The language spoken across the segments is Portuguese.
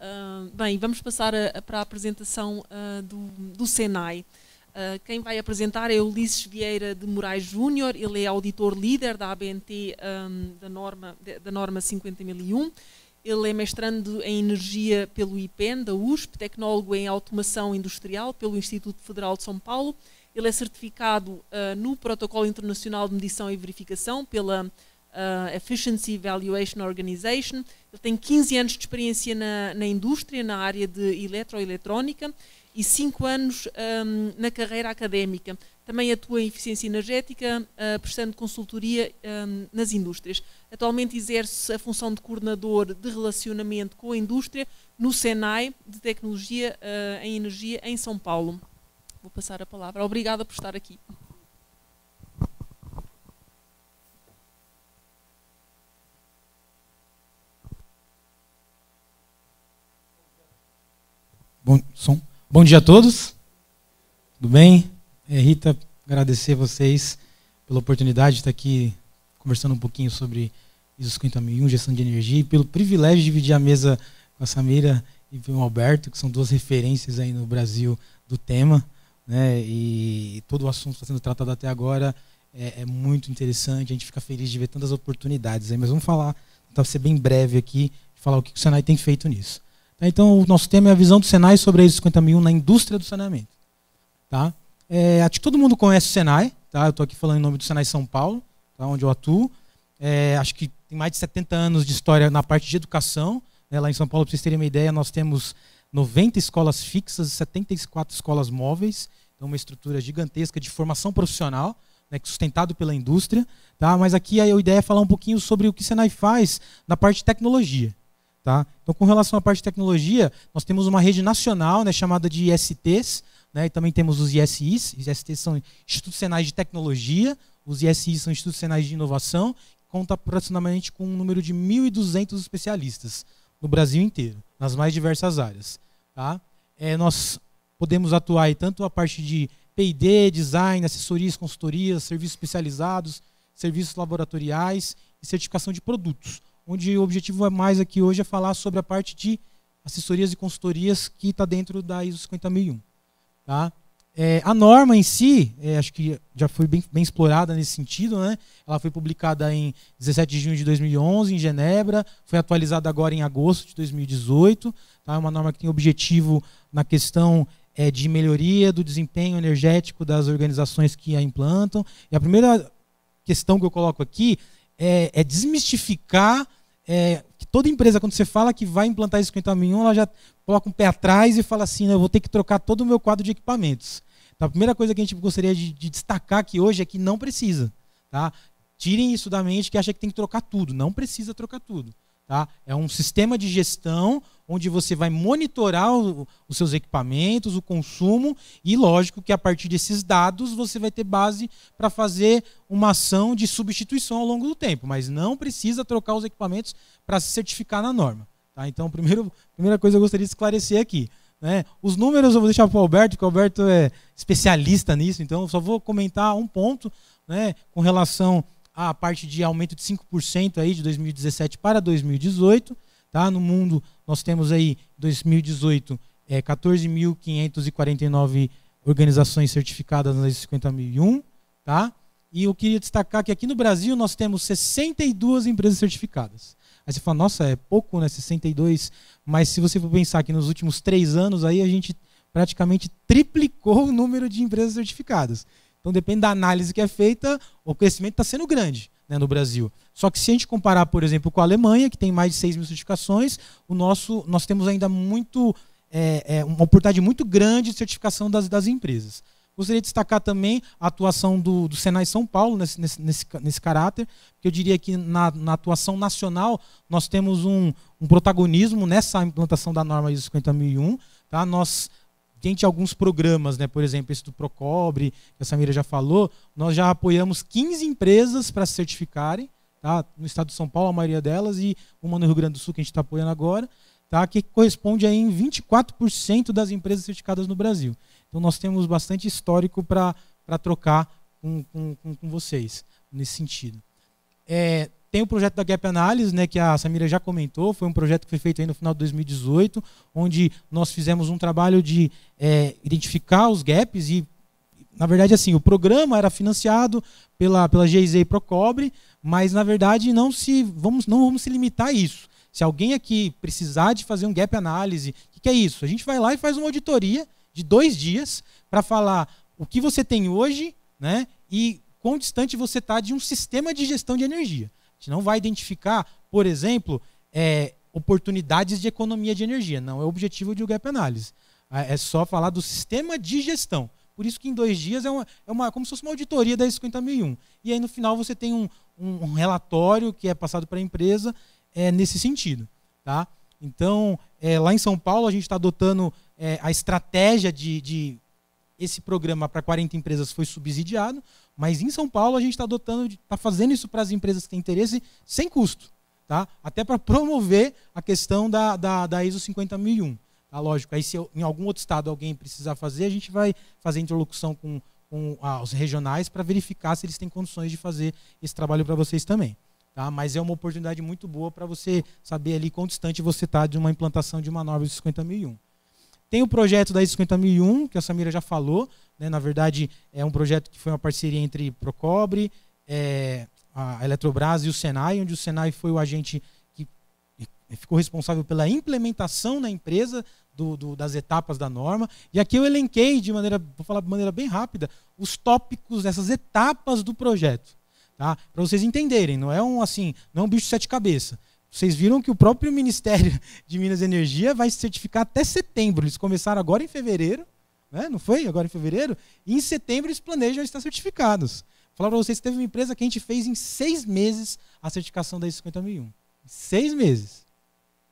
Uh, bem, vamos passar a, a, para a apresentação uh, do, do, Senai. Uh, quem vai apresentar é Ulisses Vieira de Moraes Júnior, ele é auditor líder da ABNT um, da, norma, de, da norma 50001. Ele é mestrando em Energia pelo IPEN, da USP, tecnólogo em Automação Industrial pelo Instituto Federal de São Paulo. Ele é certificado ah, no Protocolo Internacional de Medição e Verificação pela uh, Efficiency Evaluation Organization. Ele tem 15 anos de experiência na, na indústria, na área de eletroeletrónica e 5 anos um, na carreira académica. Também atua em eficiência energética, uh, prestando consultoria um, nas indústrias. Atualmente exerce a função de coordenador de relacionamento com a indústria no Senai de Tecnologia uh, em Energia em São Paulo. Vou passar a palavra. Obrigada por estar aqui. Bom, som. Bom dia a todos. Tudo bem? É, Rita, agradecer a vocês pela oportunidade de estar aqui conversando um pouquinho sobre ISO 5001, gestão de energia, e pelo privilégio de dividir a mesa com a Samira e com o Alberto, que são duas referências aí no Brasil do tema. Né? E todo o assunto está sendo tratado até agora é, é, muito interessante. A gente fica feliz de ver tantas oportunidades aí. Mas vamos falar, tentar ser bem breve aqui, falar o que o Senai tem feito nisso. Né, então, o nosso tema é a visão do Senai sobre a ISO 50001 na indústria do saneamento. Tá? É, acho que todo mundo conhece o Senai. Tá? Eu estou aqui falando em nome do Senai São Paulo, tá? onde eu atuo. É, acho que tem mais de 70 anos de história na parte de educação. Né? Lá em São Paulo, para vocês terem uma ideia, nós temos 90 escolas fixas e 74 escolas móveis. Então, uma estrutura gigantesca de formação profissional, né? É sustentado pela indústria. Tá? Mas aqui a ideia é falar um pouquinho sobre o que o Senai faz na parte de tecnologia. Tá? Então, com relação à parte de tecnologia, nós temos uma rede nacional né, chamada de ISTs, né, e também temos os ISIs. Os ISTs são institucionais de Tecnologia, os ISIs são institucionais de Inovação, conta aproximadamente com um número de 1.200 especialistas no Brasil inteiro, nas mais diversas áreas. Tá? É, nós podemos atuar aí, tanto a parte de P&D, design, assessorias, consultorias, serviços especializados, serviços laboratoriais e certificação de produtos onde o objetivo é mais aqui hoje é falar sobre a parte de assessorias e consultorias que está dentro da ISO 50001. Tá? É, a norma em si, é, acho que já foi bem, bem, explorada nesse sentido, né? ela foi publicada em 17 de junho de 2011 em Genebra, foi atualizada agora em agosto de 2018, tá? é uma norma que tem objetivo na questão é, de melhoria do desempenho energético das organizações que a implantam. E a primeira questão que eu coloco aqui é, é desmistificar é, toda empresa, quando você fala que vai implantar esse 50 mil, ela já coloca um pé atrás e fala assim: eu vou ter que trocar todo o meu quadro de equipamentos. Então, a primeira coisa que a gente gostaria de, de destacar aqui hoje é que não precisa. Tá? Tirem isso da mente que acha que tem que trocar tudo. Não precisa trocar tudo. Tá? É um sistema de gestão onde você vai monitorar o, os seus equipamentos, o consumo, e lógico que a partir desses dados você vai ter base para fazer uma ação de substituição ao longo do tempo, mas não precisa trocar os equipamentos para se certificar na norma. Tá? Então, primeiro, primeira coisa que eu gostaria de esclarecer aqui. Né? Os números eu vou deixar para o Alberto, que o Alberto é especialista nisso, então eu só vou comentar um ponto né, com relação a parte de aumento de 5% aí de 2017 para 2018. Tá? No mundo, nós temos aí 2018 é, 14.549 organizações certificadas nas 50.001. Tá? E eu queria destacar que aqui no Brasil nós temos 62 empresas certificadas. Aí você fala, nossa, é pouco, né? 62. Mas se você for pensar que nos últimos três anos aí a gente praticamente triplicou o número de empresas certificadas. Então depende da análise que é feita, o crescimento está sendo grande né, no Brasil. Só que se a gente comparar, por exemplo, com a Alemanha, que tem mais de 6 mil certificações, o nosso, nós temos ainda muito é, é, uma oportunidade muito grande de certificação das, das empresas. Gostaria de destacar também a atuação do, do Senai São Paulo nesse, nesse, nesse, nesse caráter, porque eu diria que na, na atuação nacional nós temos um, um protagonismo nessa implantação da norma ISO 50001. Tá? Nós tinha alguns programas, né? por exemplo, esse do Procobre, que a Samira já falou, nós já apoiamos 15 empresas para se certificarem, tá? no estado de São Paulo, a maioria delas, e uma no Rio Grande do Sul, que a gente está apoiando agora, tá? que corresponde aí em 24% das empresas certificadas no Brasil. Então nós temos bastante histórico para trocar com, com, com, vocês nesse sentido. É, tem o projeto da Gap Analysis, né, que a Samira já comentou, foi um projeto que foi feito aí no final de 2018, onde nós fizemos um trabalho de é, identificar os gaps e, na verdade, assim, o programa era financiado pela, pela GIZ e Procobre, mas, na verdade, não, se, vamos, não vamos se limitar a isso. Se alguém aqui precisar de fazer um gap análise, o que, que é isso? A gente vai lá e faz uma auditoria de dois dias para falar o que você tem hoje né, e quão distante você está de um sistema de gestão de energia gente não vai identificar, por exemplo, é, oportunidades de economia de energia. Não é o objetivo de gap analysis. É, é só falar do sistema de gestão. Por isso que em dois dias é uma, é uma como se fosse uma auditoria da 5001. E aí no final você tem um, um, um relatório que é passado para a empresa é, nesse sentido. Tá? Então, é, lá em São Paulo, a gente está adotando é, a estratégia de, de esse programa para 40 empresas foi subsidiado, mas em São Paulo a gente está adotando, está fazendo isso para as empresas que têm interesse sem custo. Tá? Até para promover a questão da, da, da ISO 50001. Tá? Lógico, aí se em algum outro estado alguém precisar fazer, a gente vai fazer interlocução com, com ah, os regionais para verificar se eles têm condições de fazer esse trabalho para vocês também. Tá? Mas é uma oportunidade muito boa para você saber ali quão distante você está de uma implantação de uma norma ISO 50001. Tem o projeto da ISO 50001, que a Samira já falou. Né? Na verdade, é um projeto que foi uma parceria entre Procobre, é, a Eletrobras e o Senai, onde o Senai foi o agente que ficou responsável pela implementação na empresa do, do, das etapas da norma. E aqui eu elenquei de maneira, vou falar de maneira bem rápida, os tópicos dessas etapas do projeto, tá? Para vocês entenderem, não é um assim, não é um bicho de sete cabeças. Vocês viram que o próprio Ministério de Minas e Energia vai se certificar até setembro. Eles começaram agora em fevereiro, né? não foi? Agora em fevereiro. E em setembro eles planejam estar certificados. Vou falar para vocês que teve uma empresa que a gente fez em seis meses a certificação da ISO 5001. Em seis meses.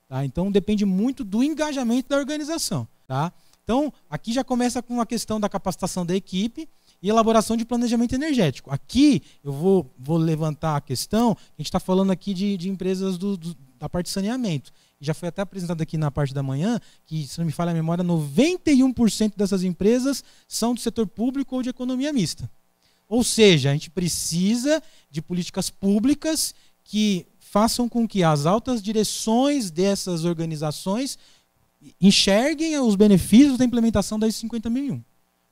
Tá? Então depende muito do engajamento da organização. Tá? Então aqui já começa com a questão da capacitação da equipe e elaboração de planejamento energético. Aqui eu vou, vou levantar a questão, a gente está falando aqui de, de empresas do, do, da parte de saneamento. Já foi até apresentado aqui na parte da manhã, que, se não me falha a memória, 91% dessas empresas são do setor público ou de economia mista. Ou seja, a gente precisa de políticas públicas que façam com que as altas direções dessas organizações enxerguem os benefícios da implementação das 50.001.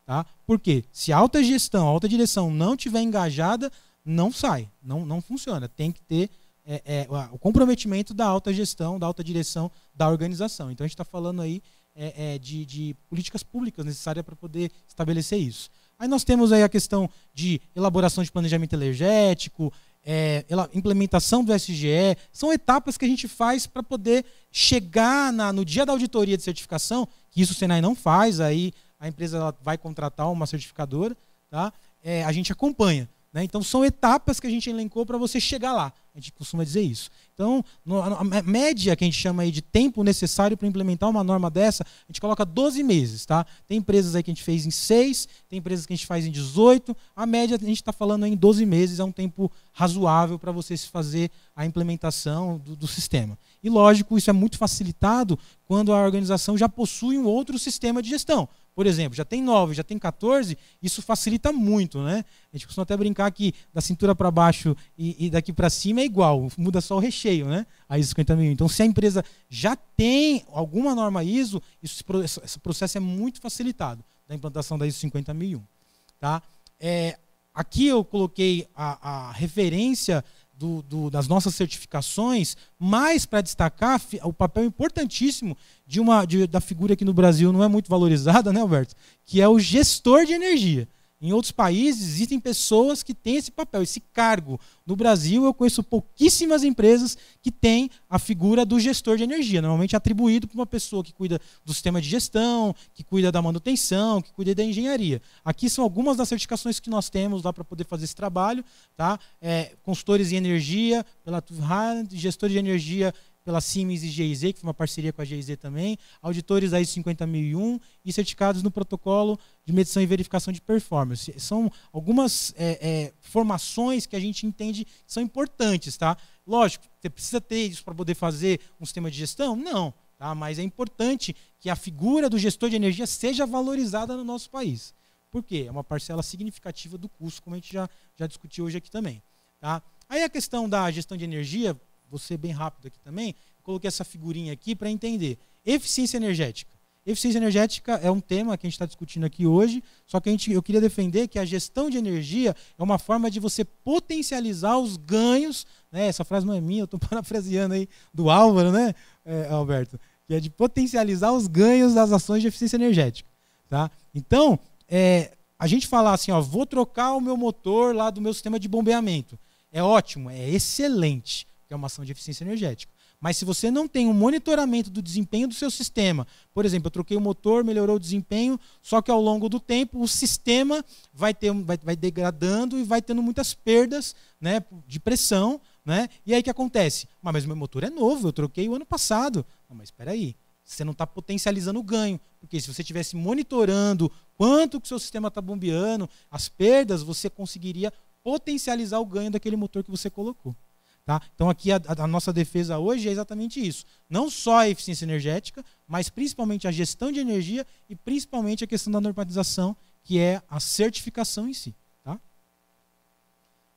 Tá? Porque se a alta gestão, a alta direção não tiver engajada, não sai, não, não funciona. Tem que ter é, é, o comprometimento da alta gestão, da alta direção da organização. Então a gente está falando aí é, é, de, de, políticas públicas necessárias para poder estabelecer isso. Aí nós temos aí a questão de elaboração de planejamento energético, é, ela, implementação do SGE, são etapas que a gente faz para poder chegar na, no dia da auditoria de certificação, que isso o Senai não faz, aí a empresa vai contratar uma certificadora, tá? É, a gente acompanha. Né? Então são etapas que a gente elencou para você chegar lá. A gente costuma dizer isso. Então, a média que a gente chama aí de tempo necessário para implementar uma norma dessa, a gente coloca 12 meses, tá? Tem empresas aí que a gente fez em 6, tem empresas que a gente faz em 18. A média a gente está falando em 12 meses, é um tempo razoável para você se fazer a implementação do, do sistema. E lógico, isso é muito facilitado quando a organização já possui um outro sistema de gestão por exemplo, já tem 9, já tem 14, isso facilita muito, né? A gente costuma até brincar que da cintura para baixo e, e daqui para cima é igual, muda só o recheio cheio, né? A ISO 50.000. Então, se a empresa já tem alguma norma ISO, isso, esse processo é muito facilitado da implantação da ISO 50001. Tá? É, aqui eu coloquei a, a referência do, do, das nossas certificações, mais para destacar o papel importantíssimo de uma de, da figura que no Brasil não é muito valorizada, né, Alberto? Que é o gestor de energia. Em outros países existem pessoas que têm esse papel, esse cargo. No Brasil eu conheço pouquíssimas empresas que têm a figura do gestor de energia, normalmente atribuído para uma pessoa que cuida do sistema de gestão, que cuida da manutenção, que cuida da engenharia. Aqui são algumas das certificações que nós temos lá para poder fazer esse trabalho, tá? É, consultores em energia pela Tuhan, gestores de energia pela Siemens e GIZ, que foi uma parceria com a GIZ também, auditores da ISO 50001 e certificados no protocolo de medição e verificação de performance. São algumas é, é, formações que a gente entende que são importantes, tá? Lógico, você precisa ter isso para poder fazer um sistema de gestão? Não, tá? Mas é importante que a figura do gestor de energia seja valorizada no nosso país. Por quê? É uma parcela significativa do custo, como a gente já, já discutiu hoje aqui também, tá? Aí a questão da gestão de energia, você bem rápido aqui também, coloquei essa figurinha aqui para entender. Eficiência energética. Eficiência energética é um tema que a gente está discutindo aqui hoje, só que a gente, eu queria defender que a gestão de energia é uma forma de você potencializar os ganhos. Né? Essa frase não é minha, eu estou parafraseando aí do Álvaro, né, é, Alberto? Que é de potencializar os ganhos das ações de eficiência energética. Tá? Então, é, a gente falar assim, ó, vou trocar o meu motor lá do meu sistema de bombeamento. É ótimo, é excelente que é uma ação de eficiência energética. Mas se você não tem um monitoramento do desempenho do seu sistema, por exemplo, eu troquei o motor, melhorou o desempenho, só que ao longo do tempo o sistema vai, ter, vai, vai degradando e vai tendo muitas perdas né, de pressão. Né? E aí o que acontece? Mas, mas meu motor é novo, eu troquei o ano passado. Não, mas espera aí, você não está potencializando o ganho. Porque se você estivesse monitorando quanto que o seu sistema está bombeando, as perdas, você conseguiria potencializar o ganho daquele motor que você colocou. Tá? Então, aqui a, a, nossa defesa hoje é exatamente isso. Não só a eficiência energética, mas principalmente a gestão de energia e principalmente a questão da normatização, que é a certificação em si. Tá?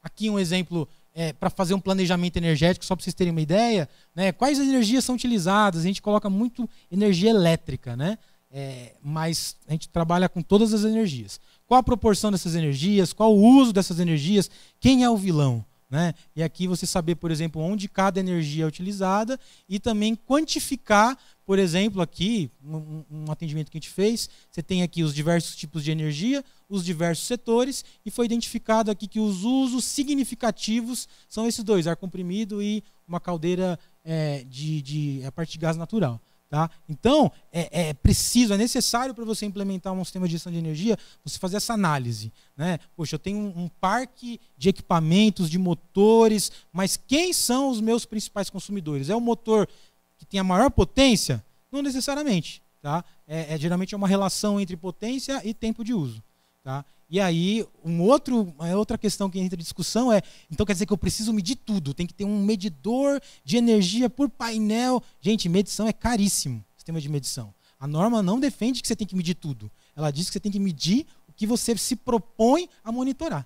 Aqui um exemplo é, para fazer um planejamento energético, só para vocês terem uma ideia. Né? Quais energias são utilizadas? A gente coloca muito energia elétrica, né? É, mas a gente trabalha com todas as energias. Qual a proporção dessas energias? Qual o uso dessas energias? Quem é o vilão? Né? E aqui você saber, por exemplo, onde cada energia é utilizada e também quantificar, por exemplo, aqui, um, um, atendimento que a gente fez, você tem aqui os diversos tipos de energia, os diversos setores, e foi identificado aqui que os usos significativos são esses dois, ar comprimido e uma caldeira é, de, de a parte de gás natural. Tá? Então, é, é, preciso, é necessário para você implementar um sistema de gestão de energia, você fazer essa análise. Né? Poxa, eu tenho um, um, parque de equipamentos, de motores, mas quem são os meus principais consumidores? É o motor que tem a maior potência? Não necessariamente. Tá? É, é geralmente é uma relação entre potência e tempo de uso. Tá? E aí, um outro, uma é outra questão que entra em discussão é: então quer dizer que eu preciso medir tudo, tem que ter um medidor de energia por painel. Gente, medição é caríssimo sistema de medição. A norma não defende que você tem que medir tudo. Ela diz que você tem que medir o que você se propõe a monitorar.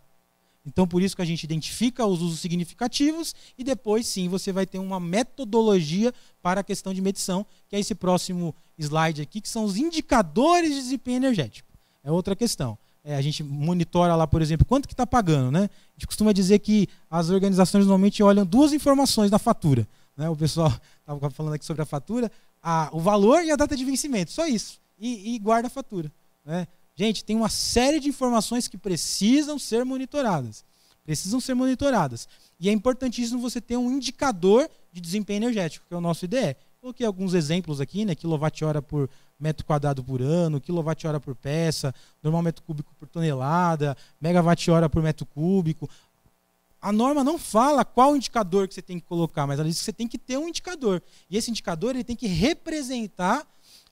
Então, por isso que a gente identifica os usos significativos e depois, sim, você vai ter uma metodologia para a questão de medição, que é esse próximo slide aqui, que são os indicadores de desempenho energético. É outra questão. É, a gente monitora lá, por exemplo, quanto que está pagando. Né? A gente costuma dizer que as organizações normalmente olham duas informações na fatura. Né? O pessoal estava falando aqui sobre a fatura, a, o valor e a data de vencimento, só isso. E, e guarda a fatura. Né? Gente, tem uma série de informações que precisam ser monitoradas. Precisam ser monitoradas. E é importantíssimo você ter um indicador de desempenho energético, que é o nosso IDE. Coloquei alguns exemplos aqui, né? Quilowatt-hora por metro quadrado por ano, quilowatt-hora por peça, normal metro cúbico por tonelada, megawatt-hora por metro cúbico. A norma não fala qual indicador que você tem que colocar, mas ela diz que você tem que ter um indicador. E esse indicador ele tem que representar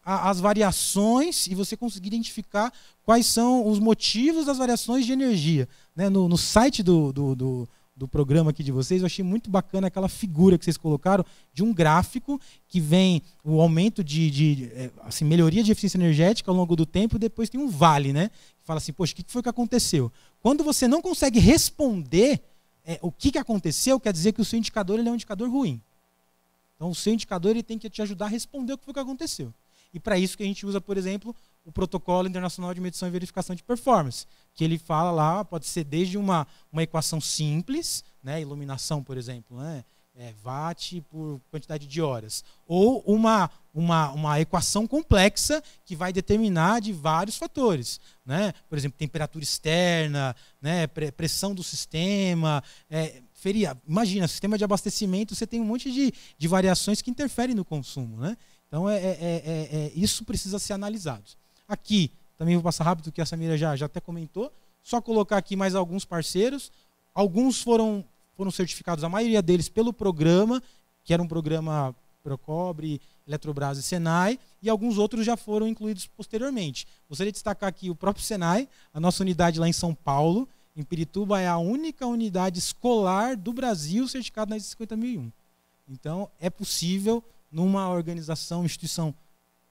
a, as variações e você conseguir identificar quais são os motivos das variações de energia. Né? No, no site do, do, do do programa aqui de vocês, eu achei muito bacana aquela figura que vocês colocaram de um gráfico que vem o aumento de, de é, assim, melhoria de eficiência energética ao longo do tempo e depois tem um vale, né? Fala assim, poxa, o que foi que aconteceu? Quando você não consegue responder é, o que, que aconteceu, quer dizer que o seu indicador ele é um indicador ruim. Então o seu indicador ele tem que te ajudar a responder o que foi que aconteceu. E para isso que a gente usa, por exemplo, o Protocolo Internacional de Medição e Verificação de Performance, que ele fala lá, pode ser desde uma, uma equação simples, né, iluminação, por exemplo, né, é, watt por quantidade de horas, ou uma, uma, uma equação complexa que vai determinar de vários fatores. Né? Por exemplo, temperatura externa, né? pressão do sistema, é, feria. Imagina, sistema de abastecimento, você tem um monte de, de variações que interferem no consumo. Né? Então, é, é, é, é isso precisa ser analisado aqui. Também vou passar rápido, que a Samira já, já até comentou. Só colocar aqui mais alguns parceiros. Alguns foram, foram certificados, a maioria deles, pelo programa, que era um programa Procobre, Eletrobras e Senai, e alguns outros já foram incluídos posteriormente. Gostaria de destacar aqui o próprio Senai, a nossa unidade lá em São Paulo, em Pirituba, é a única unidade escolar do Brasil certificada na ISO 50001. Então, é possível, numa organização, instituição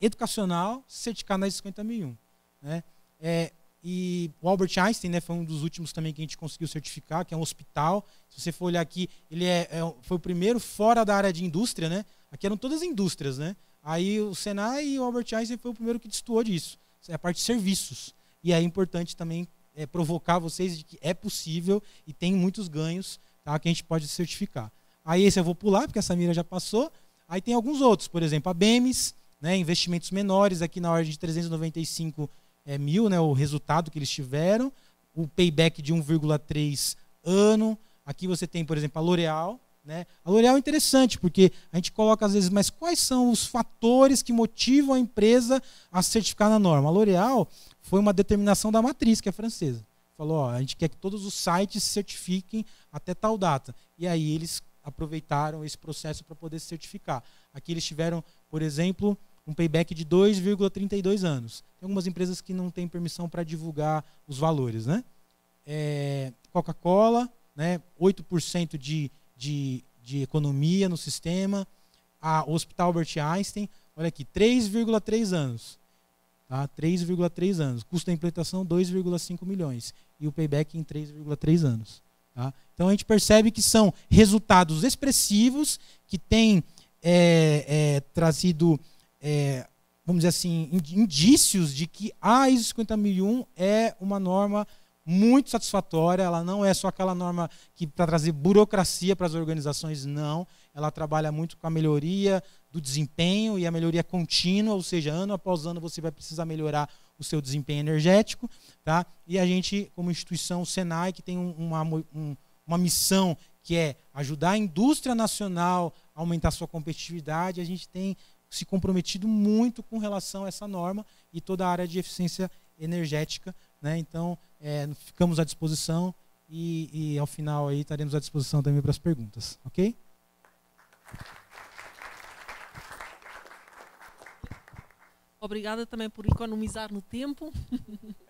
educacional certificar na ISO 50001. Né? É, e o Albert Einstein né, foi um dos últimos também que a gente conseguiu certificar, que é um hospital. Se você for olhar aqui, ele é, é foi o primeiro fora da área de indústria, né? Aqui eram todas indústrias, né? Aí o Senai e o Albert Einstein foi o primeiro que destoou disso. É a parte de serviços. E é importante também é, provocar vocês de que é possível e tem muitos ganhos tá, que a gente pode certificar. Aí esse eu vou pular, porque essa mira já passou. Aí tem alguns outros, por exemplo, a BEMES, né, investimentos menores, aqui na ordem de 395 é, eh, mil, né, o resultado que eles tiveram, o payback de 1,3 ano. Aqui você tem, por exemplo, a L'Oréal. Né? A L'Oréal é interessante, porque a gente coloca às vezes, mas quais são os fatores que motivam a empresa a certificar na norma? A L'Oréal foi uma determinação da matriz, que é francesa. Falou, ó, a gente quer que todos os sites se certifiquem até tal data. E aí eles aproveitaram esse processo para poder se certificar. Aqui eles tiveram, por exemplo, um payback de 2,32 anos. Tem algumas empresas que não têm permissão para divulgar os valores. Né? É, Coca-Cola, né, 8% de, de, de economia no sistema. A Hospital Albert Einstein, olha aqui, 3,3 anos. Tá? 3,3 anos. Custo da implementação, 2,5 milhões. E o payback em 3,3 anos. Tá? Então a gente percebe que são resultados expressivos que têm é, é, trazido é, vamos dizer assim, indícios de que a ISO 50001 é uma norma muito satisfatória, ela não é só aquela norma que para trazer burocracia para as organizações, não. Ela trabalha muito com a melhoria do desempenho e a melhoria contínua, ou seja, ano após ano você vai precisar melhorar o seu desempenho energético. Tá? E a gente, como instituição, Senai, que tem uma, um, uma missão que é ajudar a indústria nacional a aumentar sua competitividade, a gente tem se comprometido muito com relação a essa norma e toda a área de eficiência energética. Né? Então, é, ficamos à disposição e, e, ao final aí estaremos à disposição também para as perguntas, ok? Obrigada também por economizar no tempo.